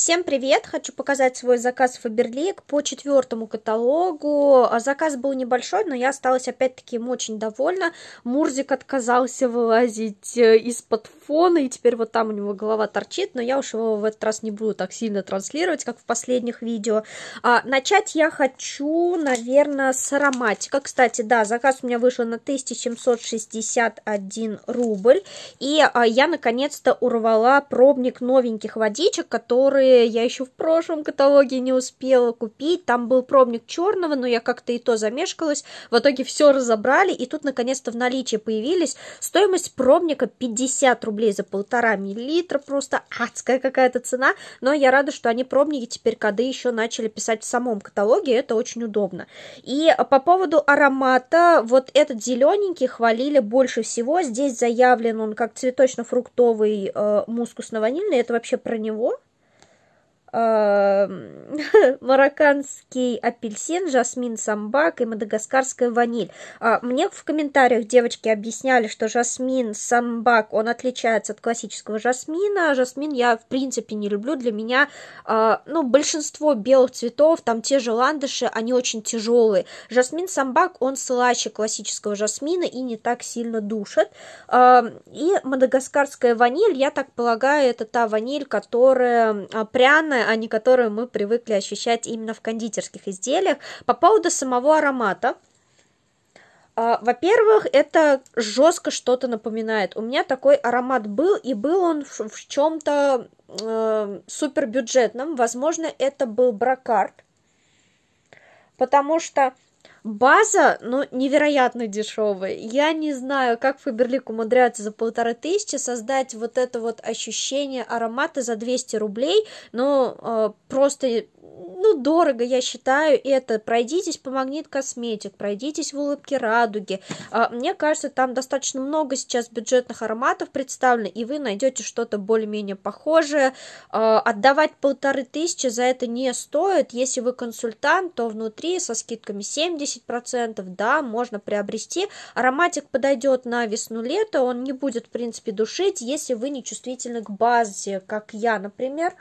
Всем привет! Хочу показать свой заказ Фаберлик по четвертому каталогу. А, заказ был небольшой, но я осталась опять-таки им очень довольна. Мурзик отказался вылазить э, из-под фона, и теперь вот там у него голова торчит, но я уж его в этот раз не буду так сильно транслировать, как в последних видео. А, начать я хочу, наверное, с ароматика. Кстати, да, заказ у меня вышел на 1761 рубль, и а, я наконец-то урвала пробник новеньких водичек, которые которые э, я еще в прошлом каталоге не успела купить. Там был пробник черного, но я как-то и то замешкалась. В итоге все разобрали, и тут наконец-то в наличии появились. Стоимость пробника 50 рублей за полтора миллилитра, просто адская какая-то цена. Но я рада, что они пробники теперь коды еще начали писать в самом каталоге, это очень удобно. И а, по поводу аромата, вот этот зелененький хвалили больше всего. Здесь заявлен он как цветочно-фруктовый э, мускусно-ванильный, это вообще про него, Эм, марокканский апельсин, жасмин самбак и мадагаскарская ваниль. А Мне в комментариях девочки объясняли, что жасмин самбак, он отличается от классического жасмина. Жасмин я, в принципе, не люблю. Для меня, а, ну, большинство белых цветов, там те же ландыши, они очень тяжелые. Жасмин самбак, он слаще классического жасмина и не так сильно душит. А, и мадагаскарская ваниль, я так полагаю, это та ваниль, которая а, пряная, самое, а не которую мы привыкли ощущать именно в кондитерских изделиях. По поводу самого аромата, а, во-первых, это жестко что-то напоминает. У меня такой аромат был, и был он в, в чем-то э, супербюджетном. Возможно, это был бракард, потому что База, ну, невероятно дешевая. Я не знаю, как Фаберлик умудряется за полторы тысячи создать вот это вот ощущение аромата за 200 рублей, но э, просто ну, дорого, я считаю, это. Пройдитесь по Магнит Косметик, пройдитесь в Улыбке Радуги. А, мне кажется, там достаточно много сейчас бюджетных ароматов представлено, и вы найдете что-то более-менее похожее. А, отдавать полторы тысячи за это не стоит. Если вы консультант, то внутри со скидками 70%, да, можно приобрести. Ароматик подойдет на весну-лето, он не будет, в принципе, душить, если вы не чувствительны к базе, как я, например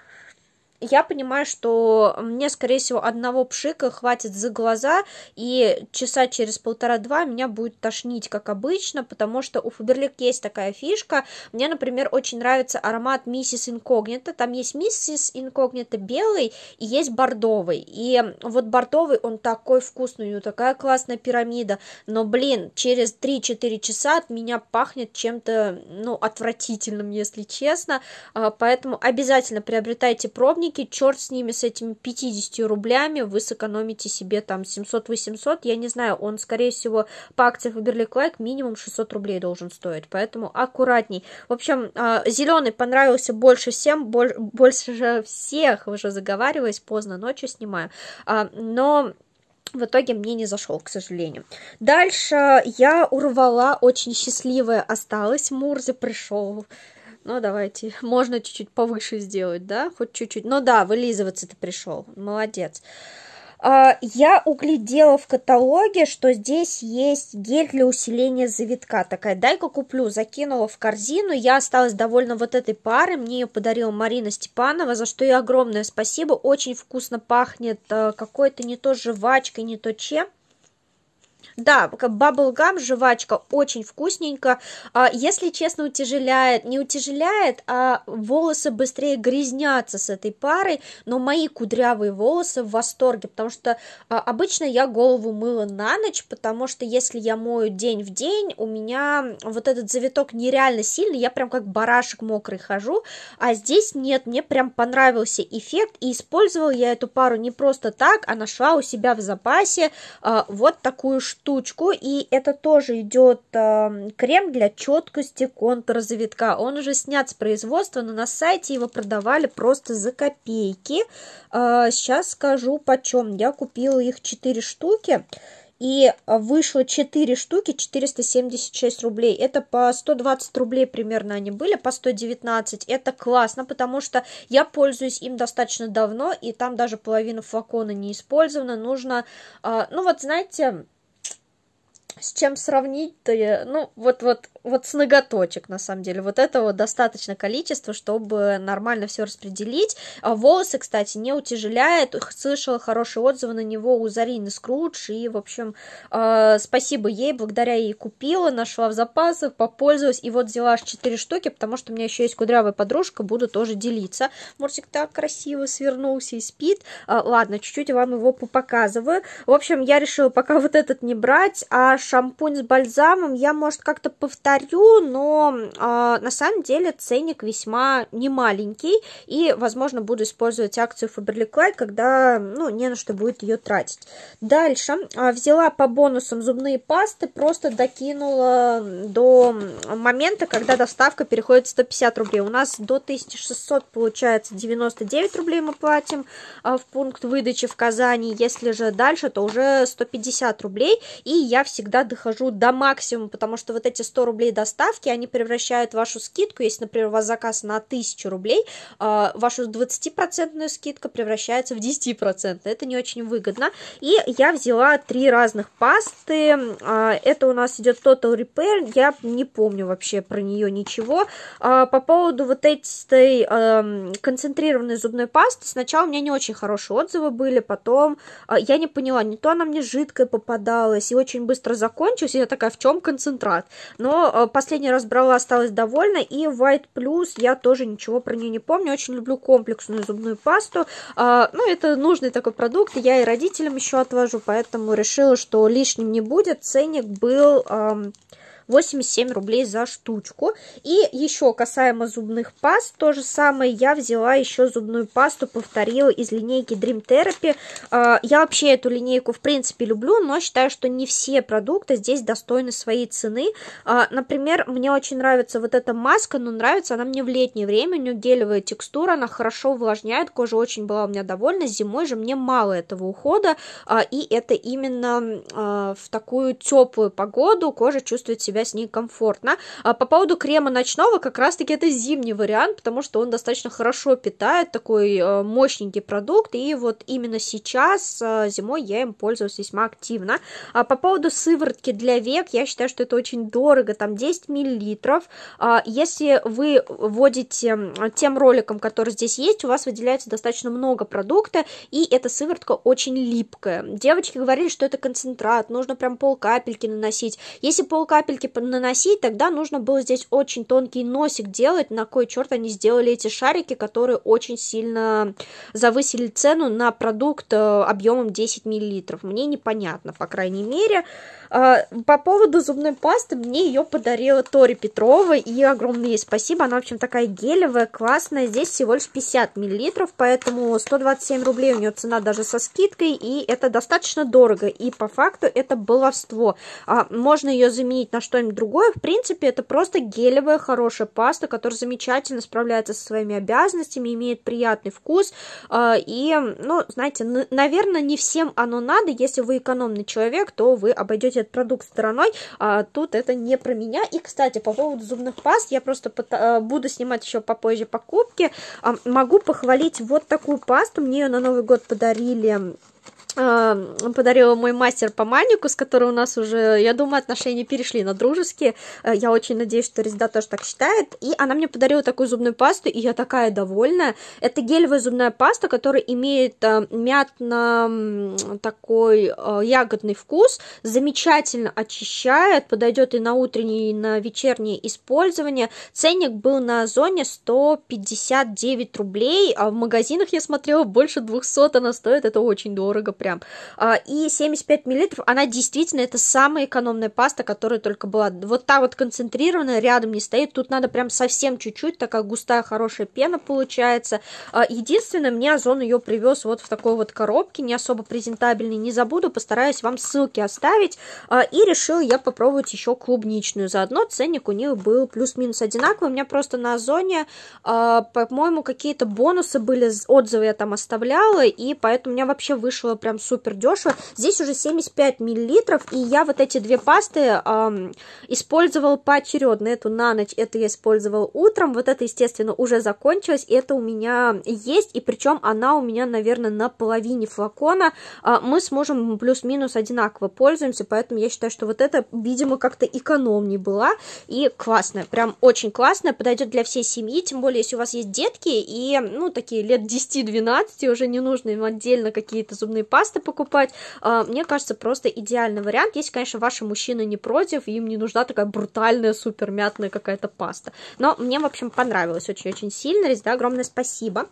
я понимаю, что мне, скорее всего, одного пшика хватит за глаза, и часа через полтора-два меня будет тошнить, как обычно, потому что у Фаберлик есть такая фишка. Мне, например, очень нравится аромат Миссис Инкогнита. Там есть Миссис Инкогнита белый и есть бордовый. И вот бордовый, он такой вкусный, у него такая классная пирамида. Но, блин, через 3-4 часа от меня пахнет чем-то, ну, отвратительным, если честно. А, поэтому обязательно приобретайте пробники, ценники, черт с ними, с этими 50 рублями, вы сэкономите себе там 700-800, я не знаю, он, скорее всего, по акции Фаберлик Лайк минимум 600 рублей должен стоить, поэтому аккуратней. В общем, а, зеленый понравился больше всем, больше всех, уже заговариваясь, поздно ночью снимаю, а, но в итоге мне не зашел, к сожалению. Дальше я урвала, очень счастливая осталась, Мурзе пришел ну, давайте, можно чуть-чуть повыше сделать, да, хоть чуть-чуть. Ну да, вылизываться ты пришел, молодец. А, я углядела в каталоге, что здесь есть гель для усиления завитка. Такая, дай-ка куплю, закинула в корзину. Я осталась довольна вот этой парой, Мне ее подарила Марина Степанова, за что ей огромное спасибо. Очень вкусно пахнет э, какой-то не то жвачкой, не то чем. Да, баблгам, жвачка, очень вкусненько. А, если честно, утяжеляет, не утяжеляет, а волосы быстрее грязнятся с этой парой, но мои кудрявые волосы в восторге, потому что а, обычно я голову мыла на ночь, потому что если я мою день в день, у меня вот этот завиток нереально сильный, я прям как барашек мокрый хожу, а здесь нет, мне прям понравился эффект, и использовала я эту пару не просто так, а нашла у себя в запасе а, вот такую штучку, и это тоже идет э, эм, крем для четкости контура завитка. Он уже снят с производства, но на сайте его продавали просто за копейки. Э, сейчас скажу почем. Я купила их 4 штуки. И вышло 4 штуки 476 рублей. Это по 120 рублей примерно они были, по 119. Это классно, потому что я пользуюсь им достаточно давно, и там даже половина флакона не использована. Нужно, э, ну вот знаете, с чем сравнить-то я, ну, вот-вот вот с ноготочек, на самом деле. Вот этого достаточно количества, чтобы нормально все распределить. А волосы, кстати, не утяжеляет. Слышала хорошие отзывы на него у Зарины Скрудж. И, в общем, э, спасибо ей. Благодаря ей купила, нашла в запасах, попользовалась. И вот взяла аж 4 штуки, потому что у меня еще есть кудрявая подружка. Буду тоже делиться. Мурсик так красиво свернулся и спит. А, ладно, чуть-чуть вам его показываю. В общем, я решила пока вот этот не брать. А шампунь с бальзамом я, может, как-то повторю вратарю, но э, на самом деле ценник весьма немаленький, и, возможно, буду использовать акцию Faberlic когда, ну, не на что будет ее тратить. Дальше э, взяла по бонусам зубные пасты, просто докинула до момента, когда доставка переходит в 150 рублей. У нас до 1600 получается 99 рублей мы платим э, в пункт выдачи в Казани, если же дальше, то уже 150 рублей, и я всегда дохожу до максимума, потому что вот эти 100 рублей рублей доставки, они превращают вашу скидку, если, например, у вас заказ на 1000 рублей, а, вашу 20% скидка превращается в 10%. Это не очень выгодно. И я взяла три разных пасты. А, это у нас идет Total Repair. Я не помню вообще про нее ничего. А, по поводу вот этой эм, концентрированной зубной пасты, сначала у меня не очень хорошие отзывы были, потом я не поняла, не то она мне жидкая попадалась и очень быстро закончилась, и я такая, в чем концентрат? Но Э, последний раз брала, осталась довольна. И White Plus, я тоже ничего про нее не помню. Очень люблю комплексную зубную пасту. А, ну, это нужный такой продукт. Я и родителям еще отвожу, поэтому решила, что лишним не будет. Ценник был... 87 рублей за штучку. И еще касаемо зубных паст, то же самое я взяла еще зубную пасту, повторила из линейки Dream Therapy. А, я вообще эту линейку в принципе люблю, но считаю, что не все продукты здесь достойны своей цены. А, например, мне очень нравится вот эта маска, но нравится она мне в летнее время, у нее гелевая текстура, она хорошо увлажняет, кожа очень была у меня довольна, зимой же мне мало этого ухода, а, и это именно в такую теплую погоду кожа чувствует себя себя с ней комфортно. А по поводу крема ночного, как раз-таки это зимний вариант, потому что он достаточно хорошо питает, такой э, мощненький продукт, и вот именно сейчас э, зимой я им пользуюсь весьма активно. А по поводу сыворотки для век, я считаю, что это очень дорого, там 10 миллилитров. А если вы вводите тем роликом, который здесь есть, у вас выделяется достаточно много продукта, и эта сыворотка очень липкая. Девочки говорили, что это концентрат, нужно прям пол капельки наносить. Если пол капельки Типа, наносить, тогда нужно было здесь очень тонкий носик делать, на кой черт они сделали эти шарики, которые очень сильно завысили цену на продукт э, объемом 10 мл. Мне непонятно, по крайней мере. А, по поводу зубной пасты, мне ее подарила Тори Петрова, и огромное ей спасибо, она, в общем, такая гелевая, классная, здесь всего лишь 50 миллилитров, поэтому 127 рублей у нее цена даже со скидкой, и это достаточно дорого, и по факту это баловство. А, можно ее заменить на что-нибудь другое, в принципе, это просто гелевая хорошая паста, которая замечательно справляется со своими обязанностями, имеет приятный вкус, а, и, ну, знаете, наверное, не всем оно надо, если вы экономный человек, то вы обойдете этот продукт стороной, а тут это не про меня. И, кстати, по поводу зубных паст, я просто э, буду снимать еще попозже покупки. Могу похвалить вот такую пасту, мне ее на Новый год подарили а, подарил мой мастер по манику, с которой у нас уже, я думаю, отношения перешли на дружеские. Э, я очень надеюсь, что Резида тоже так считает. И она мне подарила такую зубную пасту, и я такая довольная. Это гелевая зубная паста, которая имеет э, мятно такой э, ягодный вкус, замечательно очищает, подойдет и на утреннее, и на вечернее использование. Ценник был на Озоне 159 рублей, а в магазинах я смотрела больше 200 она стоит, это очень дорого, прям прям. А, и 75 миллилитров, она действительно, это самая экономная паста, которая только была. Вот та вот концентрированная рядом не стоит, тут надо прям совсем чуть-чуть, такая густая, хорошая пена получается. А, единственное, мне Озон ее привез вот в такой вот коробке, не особо презентабельной, не забуду, постараюсь вам ссылки оставить. А, и решил я попробовать еще клубничную, заодно ценник у них был плюс-минус одинаковый, у меня просто на Озоне, по-моему, какие-то бонусы были, отзывы я там оставляла, и поэтому у меня вообще вышло прям супер дешево. Здесь уже 75 миллилитров, и я вот эти две пасты эм, использовала поочередно. Эту на ночь, это я использовала утром, вот это, естественно, уже закончилось, это у меня есть, и причем она у меня, наверное, на половине флакона. Э, мы сможем плюс-минус одинаково пользуемся, поэтому я считаю, что вот это, видимо, как-то экономнее была, и классная, прям очень классная, подойдет для всей семьи, тем более, если у вас есть детки, и, ну, такие лет 10-12, уже не нужно им отдельно какие-то зубные пасты, пасты покупать. А, мне кажется, просто идеальный вариант. Если, конечно, ваши мужчины не против, им не нужна такая брутальная, супер мятная какая-то паста. Но мне, в общем, понравилось очень-очень сильно. Резда, огромное спасибо. Спасибо.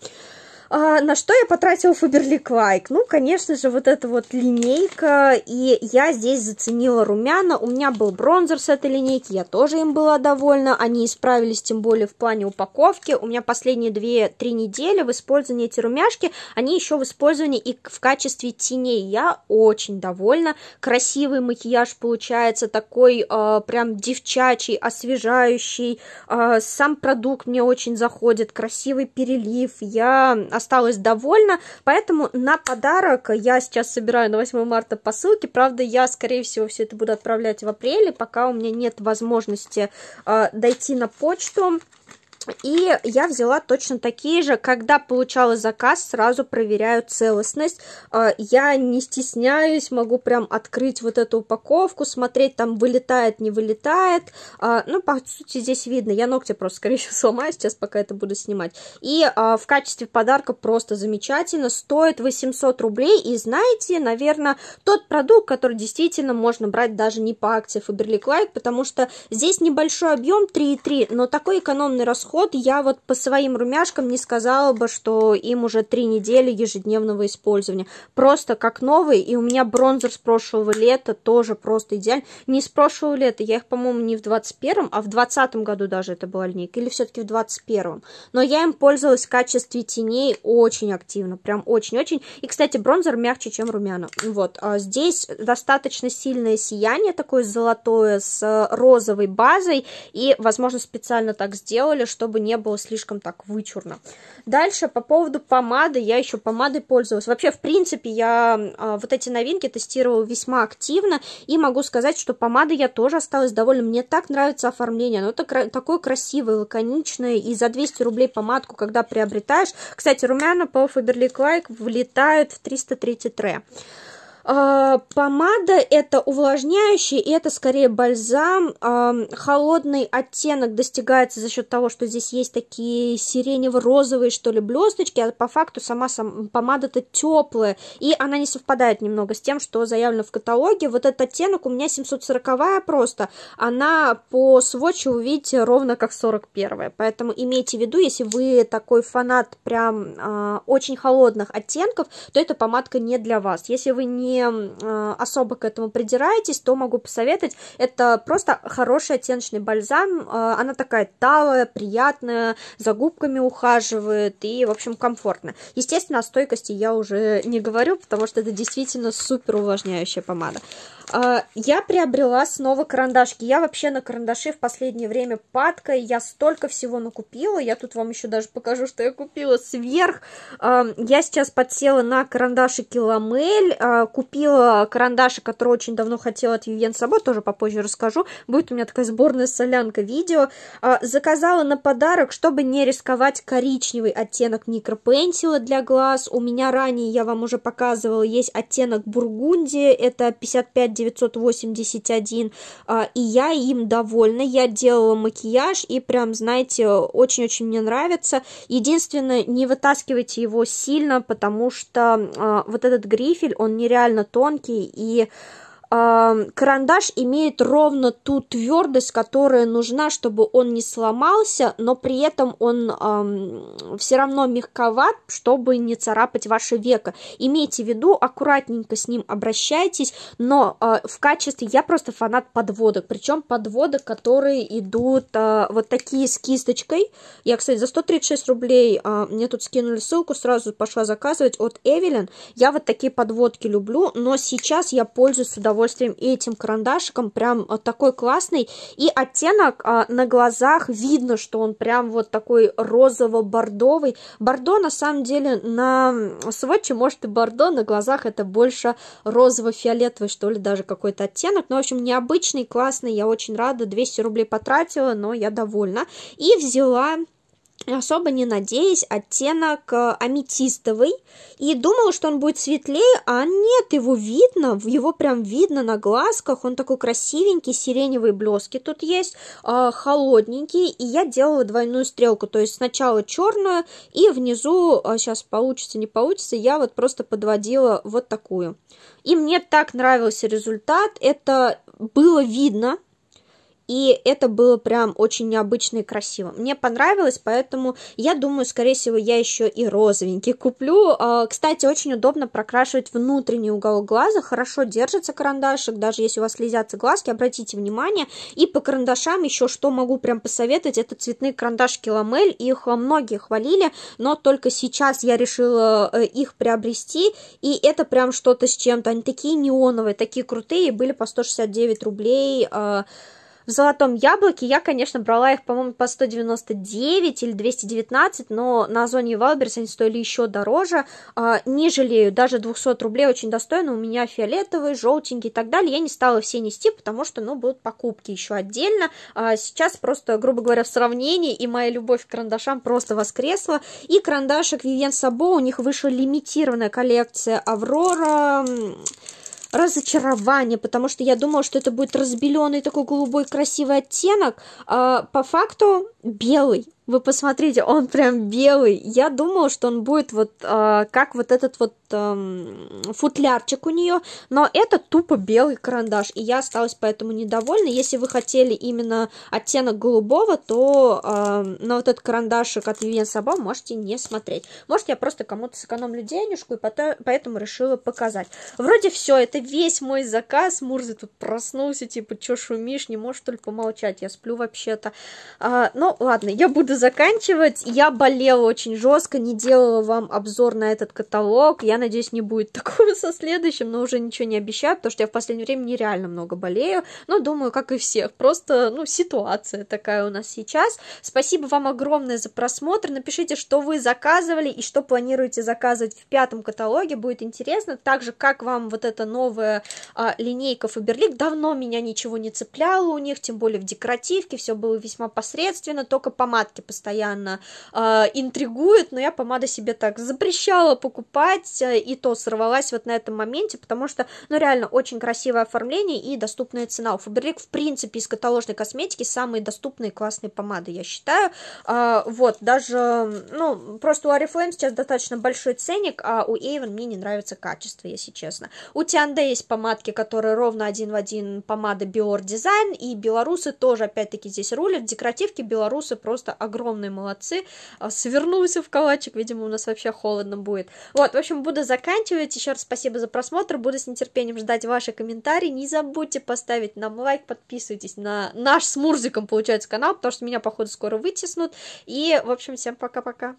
А, на что я потратила Фаберлик Лайк? Ну, конечно же, вот эта вот линейка, и я здесь заценила румяна, у меня был бронзер с этой линейки, я тоже им была довольна, они исправились, тем более в плане упаковки, у меня последние 2-3 недели в использовании эти румяшки, они еще в использовании и в качестве теней, я очень довольна, красивый макияж получается, такой э, прям девчачий, освежающий, э, сам продукт мне очень заходит, красивый перелив, я осталась довольна, поэтому на подарок я сейчас собираю на 8 марта посылки, правда, я, скорее всего, все это буду отправлять в апреле, пока у меня нет возможности э, дойти на почту, и я взяла точно такие же. Когда получала заказ, сразу проверяю целостность. А, я не стесняюсь, могу прям открыть вот эту упаковку, смотреть, там вылетает, не вылетает. А, ну, по сути, здесь видно. Я ногти просто, скорее всего, сломаю сейчас, пока это буду снимать. И а, в качестве подарка просто замечательно. Стоит 800 рублей. И знаете, наверное, тот продукт, который действительно можно брать даже не по акции Faberlic Light, потому что здесь небольшой объем 3,3, но такой экономный расход подход. Я вот по своим румяшкам не сказала бы, что им уже три недели ежедневного использования. Просто как новый. и у меня бронзер с прошлого лета тоже просто идеально. Не с прошлого лета, я их, по-моему, не в 21-м, а в 20-м году даже это была линейка, или все-таки в 21-м. Но я им пользовалась в качестве теней очень активно, прям очень-очень. И, кстати, бронзер мягче, чем румяна. Вот, а здесь достаточно сильное сияние, такое золотое, с э, розовой базой, и, возможно, специально так сделали, что чтобы не было слишком так вычурно. Дальше по поводу помады, я еще помадой пользовалась. Вообще, в принципе, я а, вот эти новинки тестировала весьма активно, и могу сказать, что помада я тоже осталась довольна. Мне так нравится оформление, оно так, такое красивое, лаконичное, и за 200 рублей помадку, когда приобретаешь... Кстати, румяна по Faberlic Like влетают в 330 ре. А, помада это увлажняющий, и это скорее бальзам. А, холодный оттенок достигается за счет того, что здесь есть такие сиренево-розовые, что ли, блесточки, а по факту сама, сама помада-то теплая, и она не совпадает немного с тем, что заявлено в каталоге. Вот этот оттенок у меня 740 просто, она по сводчу увидите ровно как 41 поэтому имейте в виду, если вы такой фанат прям э, очень холодных оттенков, то эта помадка не для вас. Если вы не Э, особо к этому придираетесь, то могу посоветовать. Это просто хороший оттеночный бальзам. Э, она такая талая, приятная, за губками ухаживает и, в общем, комфортно. Естественно, о стойкости я уже не говорю, потому что это действительно супер увлажняющая помада. Э, я приобрела снова карандашки. Я вообще на карандаши в последнее время падкой. Я столько всего накупила. Я тут вам еще даже покажу, что я купила сверх. Я сейчас подсела на карандашики Ламель. Купила купила карандаши, которые очень давно хотела от Ювен Сабо, тоже попозже расскажу. Будет у меня такая сборная солянка видео. А, заказала на подарок, чтобы не рисковать коричневый оттенок микропенсила для глаз. У меня ранее, я вам уже показывала, есть оттенок бургундия, это 55981, а, и я им довольна. Я делала макияж, и прям, знаете, очень-очень мне нравится. Единственное, не вытаскивайте его сильно, потому что а, вот этот грифель, он нереально нереально тонкий, и карандаш имеет ровно ту твердость, которая нужна, чтобы он не сломался, но при этом он эм, все равно мягковат, чтобы не царапать ваше веко. Имейте в виду, аккуратненько с ним обращайтесь, но э, в качестве я просто фанат подводок, причем подводок, которые идут э, вот такие с кисточкой. Я, кстати, за 136 рублей э, мне тут скинули ссылку, сразу пошла заказывать от Эвелин. Я вот такие подводки люблю, но сейчас я пользуюсь удовольствием удовольствием и этим карандашиком. Прям э, такой классный. И оттенок а, на глазах видно, что он прям вот такой розово-бордовый. Бордо, на самом деле, на сводче, может, и бордо, на глазах это больше розово-фиолетовый, что ли, даже какой-то оттенок. но ну, в общем, необычный, классный, я очень рада. 200 рублей потратила, но я довольна. И взяла особо не надеясь, оттенок э, аметистовый, и думала, что он будет светлее, а нет, его видно, его прям видно на глазках, он такой красивенький, сиреневые блески тут есть, э, холодненький, и я делала двойную стрелку, то есть сначала черную, и внизу, сейчас а, получится, не получится, я вот просто подводила вот такую. И мне так нравился результат, это было видно, и это было прям очень необычно и красиво. Мне понравилось, поэтому я думаю, скорее всего, я еще и розовенький куплю. А, кстати, очень удобно прокрашивать внутренний уголок глаза, хорошо держится карандашик, даже если у вас слезятся глазки, обратите внимание. И по карандашам еще что могу прям посоветовать, это цветные карандашки ламель, их а, многие хвалили, но только сейчас я решила э, их приобрести, и это прям что-то с чем-то, они такие неоновые, такие крутые, были по 169 рублей, а, в «Золотом яблоке» я, конечно, брала их, по-моему, по 199 или 219, но на Озоне Валберс они стоили еще дороже. А, не жалею, даже 200 рублей очень достойно. У меня фиолетовые, желтенькие и так далее. Я не стала все нести, потому что, ну, будут покупки еще отдельно. А, сейчас просто, грубо говоря, в сравнении, и моя любовь к карандашам просто воскресла. И карандашик Вивьен Сабо, у них вышла лимитированная коллекция Аврора разочарование, потому что я думала, что это будет разбеленный такой голубой красивый оттенок, а по факту белый. Вы посмотрите, он прям белый. Я думала, что он будет вот э, как вот этот вот э, футлярчик у нее, но это тупо белый карандаш, и я осталась поэтому недовольна. Если вы хотели именно оттенок голубого, то э, на вот этот карандашик от Вивен Сабо можете не смотреть. Может, я просто кому-то сэкономлю денежку, и потом, поэтому решила показать. Вроде все, это весь мой заказ. Мурзы тут проснулся, типа, чё шумишь, не можешь только помолчать, я сплю вообще-то. Э, ну, ладно, я буду заканчивать. Я болела очень жестко, не делала вам обзор на этот каталог. Я надеюсь, не будет такого со следующим, но уже ничего не обещаю, потому что я в последнее время нереально много болею. Но думаю, как и всех, просто, ну, ситуация такая у нас сейчас. Спасибо вам огромное за просмотр. Напишите, что вы заказывали и что планируете заказывать в пятом каталоге. Будет интересно. Также, как вам вот эта новая а, линейка Фаберлик. Давно меня ничего не цепляло у них, тем более в декоративке. Все было весьма посредственно, только помадки постоянно э, интригует, но я помада себе так запрещала покупать, э, и то сорвалась вот на этом моменте, потому что, ну, реально, очень красивое оформление и доступная цена. У Фаберлик, в принципе, из каталожной косметики самые доступные классные помады, я считаю. Э, вот, даже, ну, просто у Oriflame сейчас достаточно большой ценник, а у Avon мне не нравится качество, если честно. У Тианде есть помадки, которые ровно один в один помады Биор Дизайн и белорусы тоже, опять-таки, здесь рулят. Декоративки белорусы просто огромные огромные молодцы. А, свернулся в калачик, видимо, у нас вообще холодно будет. Вот, в общем, буду заканчивать. Еще раз спасибо за просмотр. Буду с нетерпением ждать ваши комментарии. Не забудьте поставить нам лайк, подписывайтесь на наш с Мурзиком, получается, канал, потому что меня, походу, скоро вытеснут. И, в общем, всем пока-пока.